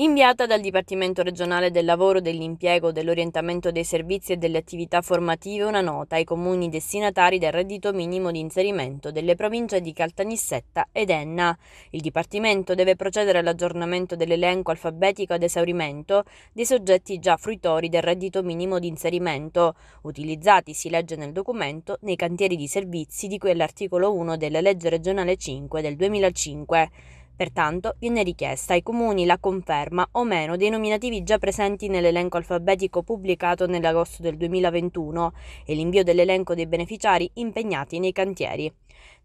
inviata dal Dipartimento regionale del lavoro, dell'impiego, dell'orientamento dei servizi e delle attività formative una nota ai comuni destinatari del reddito minimo di inserimento delle province di Caltanissetta ed Enna. Il Dipartimento deve procedere all'aggiornamento dell'elenco alfabetico ad esaurimento dei soggetti già fruitori del reddito minimo di inserimento, utilizzati, si legge nel documento, nei cantieri di servizi di cui all'articolo 1 della legge regionale 5 del 2005. Pertanto viene richiesta ai comuni la conferma o meno dei nominativi già presenti nell'elenco alfabetico pubblicato nell'agosto del 2021 e l'invio dell'elenco dei beneficiari impegnati nei cantieri.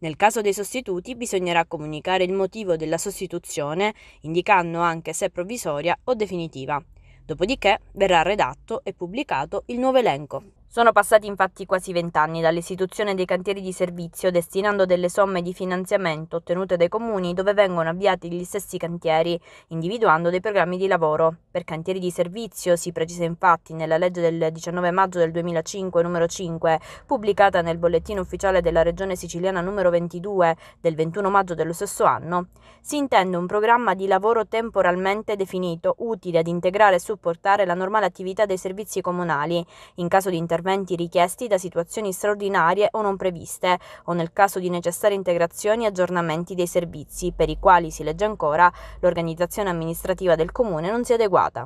Nel caso dei sostituti bisognerà comunicare il motivo della sostituzione, indicando anche se provvisoria o definitiva. Dopodiché verrà redatto e pubblicato il nuovo elenco. Sono passati infatti quasi vent'anni dall'istituzione dei cantieri di servizio destinando delle somme di finanziamento ottenute dai comuni dove vengono avviati gli stessi cantieri, individuando dei programmi di lavoro. Per cantieri di servizio si precisa infatti nella legge del 19 maggio del 2005 numero 5, pubblicata nel bollettino ufficiale della regione siciliana numero 22 del 21 maggio dello stesso anno, si intende un programma di lavoro temporalmente definito utile ad integrare e supportare la normale attività dei servizi comunali in caso di intervento interventi richiesti da situazioni straordinarie o non previste, o nel caso di necessarie integrazioni e aggiornamenti dei servizi, per i quali, si legge ancora, l'organizzazione amministrativa del comune non si è adeguata.